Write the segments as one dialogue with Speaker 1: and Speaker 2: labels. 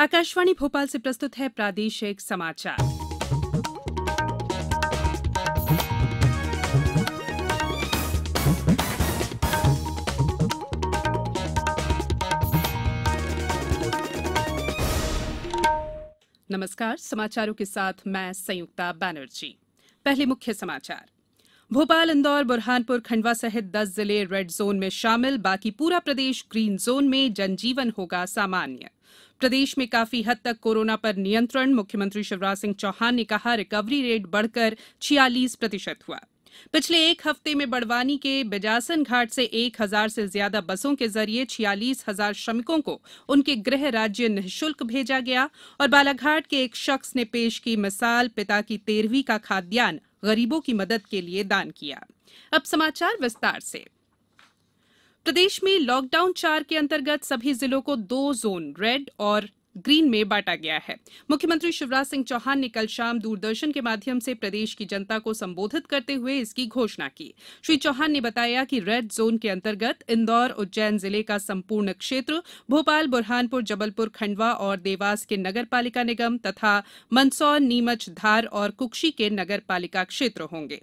Speaker 1: आकाशवाणी भोपाल से प्रस्तुत है प्रादेशिक समाचार नमस्कार समाचारों के साथ मैं संयुक्ता बैनर्जी पहले मुख्य समाचार भोपाल इंदौर बुरहानपुर खंडवा सहित 10 जिले रेड जोन में शामिल बाकी पूरा प्रदेश ग्रीन जोन में जनजीवन होगा सामान्य प्रदेश में काफी हद तक कोरोना पर नियंत्रण मुख्यमंत्री शिवराज सिंह चौहान ने कहा रिकवरी रेट बढ़कर छियालीस प्रतिशत हुआ पिछले एक हफ्ते में बड़वानी के बिजासन घाट से एक हजार से ज्यादा बसों के जरिए छियालीस हजार श्रमिकों को उनके गृह राज्य निःशुल्क भेजा गया और बालाघाट के एक शख्स ने पेश की मिसाल पिता की तेरहवीं का खाद्यान्न गरीबों की मदद के लिए दान किया अब समाचार विस्तार से प्रदेश में लॉकडाउन चार के अंतर्गत सभी जिलों को दो जोन रेड और ग्रीन में बांटा गया है मुख्यमंत्री शिवराज सिंह चौहान ने कल शाम दूरदर्शन के माध्यम से प्रदेश की जनता को संबोधित करते हुए इसकी घोषणा की श्री चौहान ने बताया कि रेड जोन के अंतर्गत इंदौर उज्जैन जिले का संपूर्ण क्षेत्र भोपाल बुरहानपुर जबलपुर खंडवा और देवास के नगर पालिका निगम तथा मंदसौर नीमच धार और कुक्षी के नगर पालिका क्षेत्र होंगे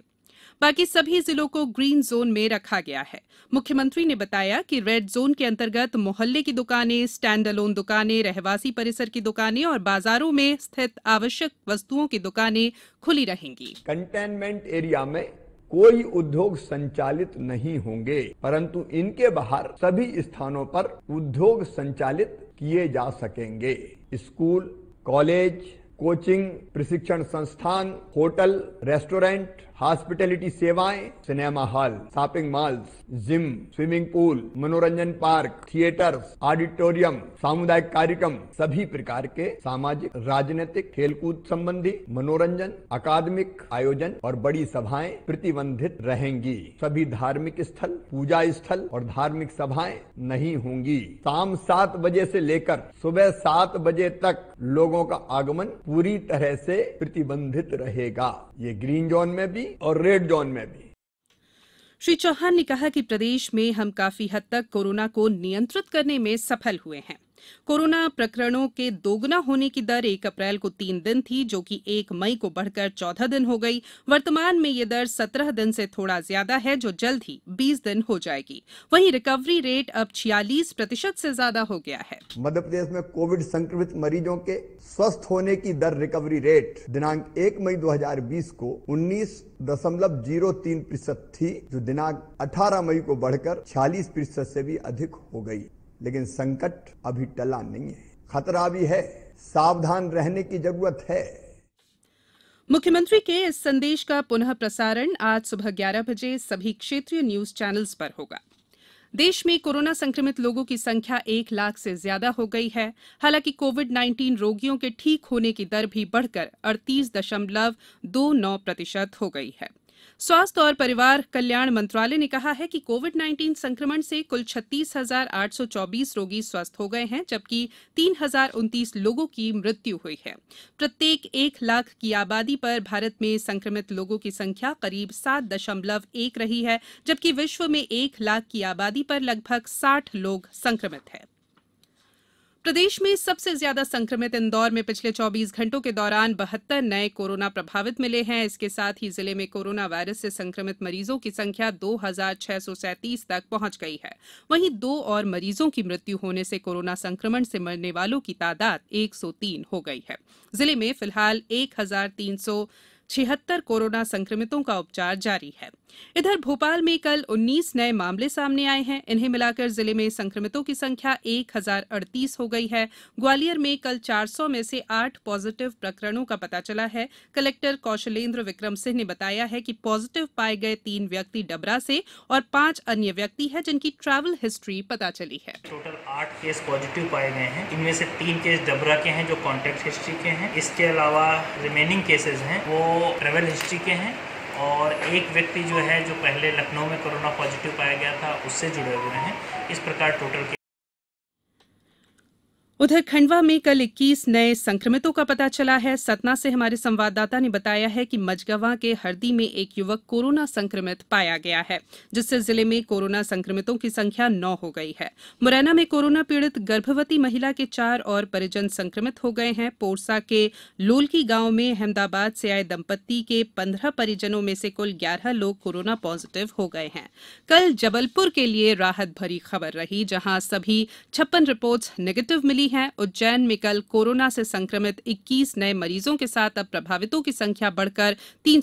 Speaker 1: बाकी सभी जिलों को ग्रीन जोन में रखा गया है मुख्यमंत्री ने बताया कि रेड जोन के अंतर्गत मोहल्ले की दुकानें स्टैंड अलोन दुकानें रहवासी परिसर की दुकानें और बाजारों में स्थित आवश्यक वस्तुओं की दुकानें खुली रहेंगी
Speaker 2: कंटेनमेंट एरिया में कोई उद्योग संचालित नहीं होंगे परंतु इनके बाहर सभी स्थानों पर उद्योग संचालित किए जा सकेंगे स्कूल कॉलेज कोचिंग प्रशिक्षण संस्थान होटल रेस्टोरेंट हॉस्पिटलिटी सेवाएं cinema hall shopping malls gym swimming pool मनोरंजन पार्क थिएटर ऑडिटोरियम सामुदायिक कार्यक्रम सभी प्रकार के सामाजिक राजनीतिक खेलकूद संबंधी मनोरंजन अकादमिक आयोजन और बड़ी सभाएं प्रतिबंधित रहेंगी सभी धार्मिक स्थल पूजा स्थल और धार्मिक सभाएं नहीं होंगी शाम सात बजे से लेकर सुबह सात बजे तक लोगों का आगमन पूरी तरह से प्रतिबंधित रहेगा ये ग्रीन जोन में भी और रेड जोन में भी
Speaker 1: श्री चौहान ने कहा कि प्रदेश में हम काफी हद तक कोरोना को नियंत्रित करने में सफल हुए हैं कोरोना प्रकरणों के दोगुना होने की दर एक अप्रैल को तीन दिन थी जो कि एक मई को बढ़कर चौदह दिन हो गई वर्तमान में यह दर सत्रह दिन से थोड़ा ज्यादा है जो जल्द ही बीस दिन हो जाएगी वहीं रिकवरी रेट अब छियालीस प्रतिशत से ज्यादा हो गया है
Speaker 2: मध्य प्रदेश में कोविड संक्रमित मरीजों के स्वस्थ होने की दर रिकवरी रेट दिनांक एक मई दो को उन्नीस दशमलव जीरो तीन प्रतिशत थी जो दिनांक 18 मई को बढ़कर छियालीस प्रतिशत से भी अधिक हो गई लेकिन संकट अभी टला नहीं है खतरा भी है सावधान रहने की जरूरत है
Speaker 1: मुख्यमंत्री के इस संदेश का पुनः प्रसारण आज सुबह 11 बजे सभी क्षेत्रीय न्यूज चैनल्स पर होगा देश में कोरोना संक्रमित लोगों की संख्या एक लाख से ज्यादा हो गई है हालांकि कोविड 19 रोगियों के ठीक होने की दर भी बढ़कर अड़तीस दशमलव दो नौ प्रतिशत हो गई है स्वास्थ्य और परिवार कल्याण मंत्रालय ने कहा है कि कोविड 19 संक्रमण से कुल छत्तीस हजार आठ सौ चौबीस रोगी स्वस्थ हो गए हैं जबकि तीन हजार उनतीस लोगों की मृत्यु हुई है प्रत्येक एक लाख की आबादी पर भारत में संक्रमित लोगों की संख्या करीब सात दशमलव एक रही है जबकि विश्व में एक लाख की आबादी पर लगभग साठ लोग संक्रमित हैं प्रदेश में सबसे ज्यादा संक्रमित इंदौर में पिछले 24 घंटों के दौरान बहत्तर नए कोरोना प्रभावित मिले हैं इसके साथ ही जिले में कोरोना वायरस से संक्रमित मरीजों की संख्या दो तक पहुंच गई है वहीं दो और मरीजों की मृत्यु होने से कोरोना संक्रमण से मरने वालों की तादाद 103 हो गई है जिले में फिलहाल एक छिहत्तर कोरोना संक्रमितों का उपचार जारी है इधर भोपाल में कल 19 नए मामले सामने आए हैं इन्हें मिलाकर जिले में संक्रमितों की संख्या एक हो गई है ग्वालियर में कल 400 में से आठ पॉजिटिव प्रकरणों का पता चला है कलेक्टर कौशलेंद्र विक्रम सिंह ने बताया है कि पॉजिटिव पाए गए तीन व्यक्ति डबरा से और पांच अन्य व्यक्ति है जिनकी ट्रैवल हिस्ट्री पता चली है टोटल आठ केस पॉजिटिव पाए गए हैं इनमें से तीन केस डबरा के हैं जो कॉन्टेक्ट हिस्ट्री के हैं इसके अलावा रिमेनिंग केसेज है वो ट्रेवल हिस्ट्री के हैं और एक व्यक्ति जो है जो पहले लखनऊ में कोरोना पॉजिटिव पाया गया था उससे जुड़े हुए हैं इस प्रकार टोटल उधर खंडवा में कल इक्कीस नए संक्रमितों का पता चला है सतना से हमारे संवाददाता ने बताया है कि मझगवां के हरदी में एक युवक कोरोना संक्रमित पाया गया है जिससे जिले में कोरोना संक्रमितों की संख्या नौ हो गई है मुरैना में कोरोना पीड़ित गर्भवती महिला के चार और परिजन संक्रमित हो गए हैं पोरसा के लोलकी गांव में अहमदाबाद से आए दंपत्ति के पंद्रह परिजनों में से कुल ग्यारह लोग कोरोना पॉजिटिव हो गए हैं कल जबलपुर के लिए राहत भरी खबर रही जहां सभी छप्पन रिपोर्ट नेगेटिव मिली हैं उज्जैन में कल कोरोना से संक्रमित 21 नए मरीजों के साथ अब प्रभावितों की संख्या बढ़कर तीन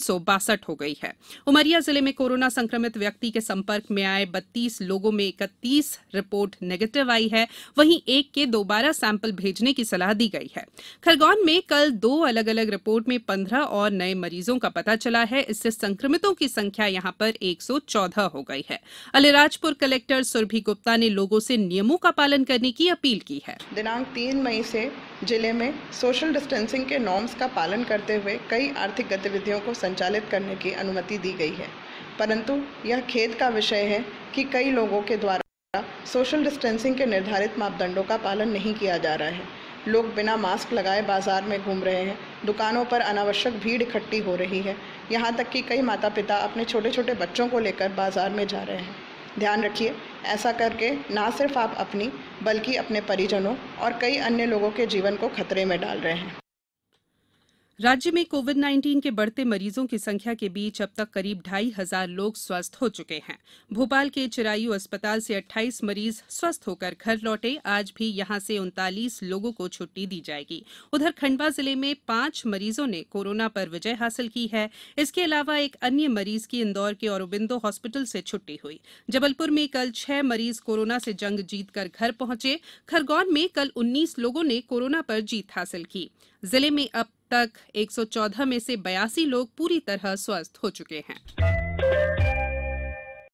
Speaker 1: हो गई है उमरिया जिले में कोरोना संक्रमित व्यक्ति के संपर्क में आए बत्तीस लोगों में इकतीस रिपोर्ट नेगेटिव आई है वहीं एक के दोबारा सैंपल भेजने की सलाह दी गई है खरगोन में कल दो अलग अलग रिपोर्ट में पंद्रह और नए मरीजों का पता चला है इससे संक्रमितों की संख्या यहां पर 114 हो गई है अलीराजपुर कलेक्टर सुरभि गुप्ता ने लोगों से नियमों का पालन करने की अपील की है दिनांक तीन मई से जिले में सोशल डिस्टेंसिंग के नॉर्म्स का पालन करते हुए कई आर्थिक गतिविधियों को संचालित करने की अनुमति दी गई है परंतु यह खेद का विषय है कि कई लोगों के द्वारा सोशल डिस्टेंसिंग के निर्धारित मापदंडों का पालन नहीं किया जा रहा है लोग बिना मास्क लगाए बाजार में घूम रहे हैं दुकानों पर अनावश्यक भीड़ इकट्ठी हो रही है यहाँ तक कि कई माता पिता अपने छोटे छोटे बच्चों को लेकर बाजार में जा रहे हैं ध्यान रखिए ऐसा करके ना सिर्फ आप अपनी बल्कि अपने परिजनों और कई अन्य लोगों के जीवन को खतरे में डाल रहे हैं राज्य में कोविड 19 के बढ़ते मरीजों की संख्या के बीच अब तक करीब ढाई हजार लोग स्वस्थ हो चुके हैं भोपाल के चिरायू अस्पताल से 28 मरीज स्वस्थ होकर घर लौटे आज भी यहां से उनतालीस लोगों को छुट्टी दी जाएगी उधर खंडवा जिले में पांच मरीजों ने कोरोना पर विजय हासिल की है इसके अलावा एक अन्य मरीज की इंदौर के औरबिंदो हॉस्पिटल से छुट्टी हुई जबलपुर में कल छह मरीज कोरोना से जंग जीतकर घर पहुंचे खरगोन में कल उन्नीस लोगों ने कोरोना पर जीत हासिल की जिले में अब तक एक सौ चौदह में से बयासी लोग पूरी तरह स्वस्थ हो चुके हैं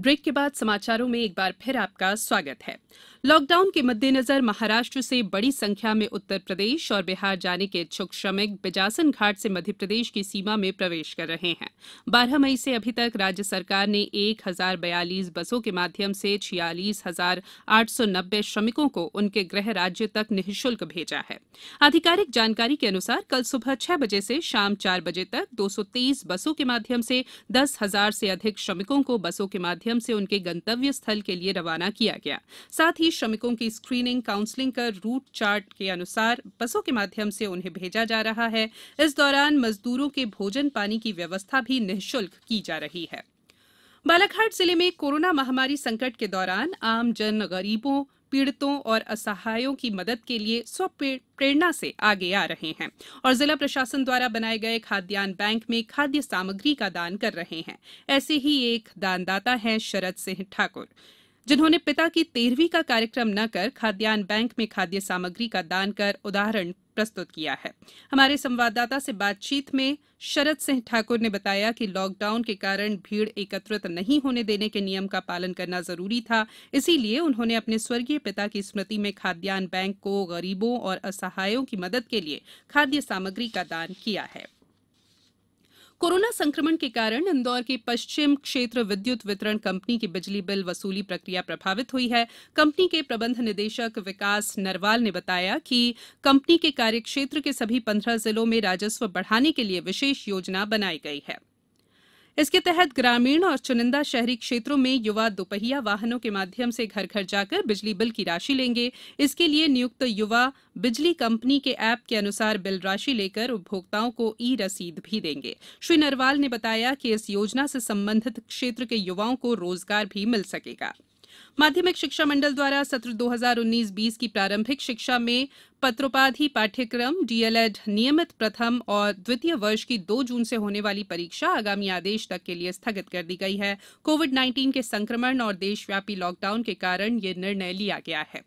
Speaker 1: ब्रेक के बाद समाचारों में एक बार फिर आपका स्वागत है लॉकडाउन के मद्देनजर महाराष्ट्र से बड़ी संख्या में उत्तर प्रदेश और बिहार जाने के इच्छुक श्रमिक बिजासन घाट से मध्यप्रदेश की सीमा में प्रवेश कर रहे हैं बारह मई से अभी तक राज्य सरकार ने एक हजार बयालीस बसों के माध्यम से छियालीस हजार आठ सौ नब्बे श्रमिकों को उनके गृह राज्य तक निःशुल्क भेजा है आधिकारिक जानकारी के अनुसार कल सुबह छह बजे से शाम चार बजे तक दो बसों के माध्यम से दस हजार से अधिक श्रमिकों को बसों के माध्यम माध्यम से उनके गंतव्य स्थल के लिए रवाना किया गया साथ ही श्रमिकों की स्क्रीनिंग काउंसलिंग कर रूट चार्ट के अनुसार बसों के माध्यम से उन्हें भेजा जा रहा है इस दौरान मजदूरों के भोजन पानी की व्यवस्था भी निःशुल्क की जा रही है बालाघाट जिले में कोरोना महामारी संकट के दौरान आम जन गरीबों पीड़ितों और असहायों की मदद के लिए स्वप्रेरणा से आगे आ रहे हैं और जिला प्रशासन द्वारा बनाए गए खाद्यान्न बैंक में खाद्य सामग्री का दान कर रहे हैं ऐसे ही एक दानदाता हैं शरद सिंह ठाकुर जिन्होंने पिता की तेरहवीं का कार्यक्रम न कर खाद्यान्न बैंक में खाद्य सामग्री का दान कर उदाहरण प्रस्तुत किया है हमारे संवाददाता से बातचीत में शरद सिंह ठाकुर ने बताया कि लॉकडाउन के कारण भीड़ एकत्रित नहीं होने देने के नियम का पालन करना जरूरी था इसीलिए उन्होंने अपने स्वर्गीय पिता की स्मृति में खाद्यान्न बैंक को गरीबों और असहायों की मदद के लिए खाद्य सामग्री का दान किया है कोरोना संक्रमण के कारण इंदौर के पश्चिम क्षेत्र विद्युत वितरण कंपनी की बिजली बिल वसूली प्रक्रिया प्रभावित हुई है कंपनी के प्रबंध निदेशक विकास नरवाल ने बताया कि कंपनी के कार्यक्षेत्र के सभी पंद्रह जिलों में राजस्व बढ़ाने के लिए विशेष योजना बनाई गई है इसके तहत ग्रामीण और चुनिंदा शहरी क्षेत्रों में युवा दोपहिया वाहनों के माध्यम से घर घर जाकर बिजली बिल की राशि लेंगे इसके लिए नियुक्त युवा बिजली कंपनी के ऐप के अनुसार बिल राशि लेकर उपभोक्ताओं को ई रसीद भी देंगे श्री नरवाल ने बताया कि इस योजना से संबंधित क्षेत्र के युवाओं को रोजगार भी मिल सकेगा माध्यमिक शिक्षा मंडल द्वारा सत्र 2019-20 की प्रारंभिक शिक्षा में पत्रोपाधि पाठ्यक्रम डीएलएड नियमित प्रथम और द्वितीय वर्ष की दो जून से होने वाली परीक्षा आगामी आदेश तक के लिए स्थगित कर दी गई है कोविड नाइन्टीन के संक्रमण और देशव्यापी लॉकडाउन के कारण यह निर्णय लिया गया है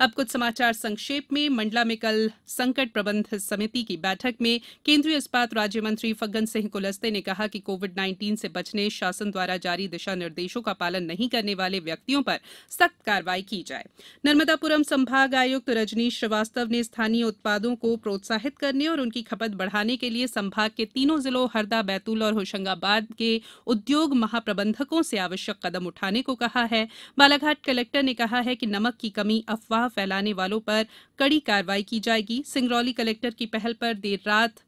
Speaker 1: अब कुछ समाचार संक्षेप में मंडला में कल संकट प्रबंध समिति की बैठक में केंद्रीय इस्पात राज्य मंत्री फग्गन सिंह कुलस्ते ने कहा कि कोविड 19 से बचने शासन द्वारा जारी दिशा निर्देशों का पालन नहीं करने वाले व्यक्तियों पर सख्त कार्रवाई की जाए नर्मदापुरम संभाग आयुक्त रजनीश श्रीवास्तव ने स्थानीय उत्पादों को प्रोत्साहित करने और उनकी खपत बढ़ाने के लिए संभाग के तीनों जिलों हरदा बैतूल और होशंगाबाद के उद्योग महाप्रबंधकों से आवश्यक कदम उठाने को कहा है बालाघाट कलेक्टर ने कहा है कि नमक की कमी अफवाह फैलाने वालों पर कड़ी कार्रवाई की जाएगी सिंगरौली कलेक्टर की पहल पर देर रात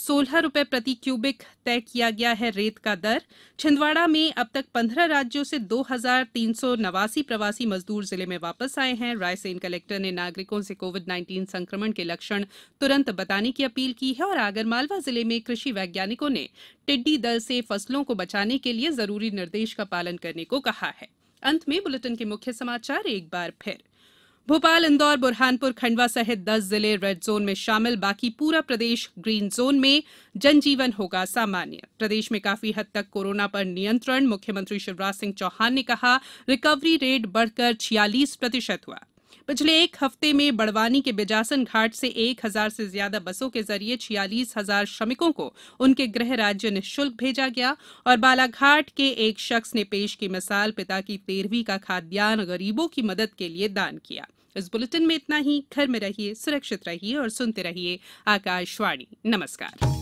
Speaker 1: सोलह रुपए प्रति क्यूबिक तय किया गया है रेत का दर छिंदवाड़ा में अब तक पंद्रह राज्यों से दो हजार तीन सौ नवासी प्रवासी मजदूर जिले में वापस आए हैं रायसेन कलेक्टर ने नागरिकों से कोविड नाइन्टीन संक्रमण के लक्षण तुरंत बताने की अपील की है और आगरमालवा जिले में कृषि वैज्ञानिकों ने टिड्डी दल से फसलों को बचाने के लिए जरूरी निर्देश का पालन करने को कहा है अंत में बुलेटिन के मुख्य समाचार एक बार फिर भोपाल इंदौर बुरहानपुर खंडवा सहित दस जिले रेड जोन में शामिल बाकी पूरा प्रदेश ग्रीन जोन में जनजीवन होगा सामान्य प्रदेश में काफी हद तक कोरोना पर नियंत्रण मुख्यमंत्री शिवराज सिंह चौहान ने कहा रिकवरी रेट बढ़कर छियालीस प्रतिशत हुआ पिछले एक हफ्ते में बड़वानी के बिजासन घाट से एक हजार से ज्यादा बसों के जरिए छियालीस हजार श्रमिकों को उनके गृह राज्य निःशुल्क भेजा गया और बालाघाट के एक शख्स ने पेश की मिसाल पिता की तेरहवीं का खाद्यान्न गरीबों की मदद के लिए दान किया इस बुलेटिन में इतना ही घर में रहिए सुरक्षित रहिए और सुनते रहिए आकाशवाणी नमस्कार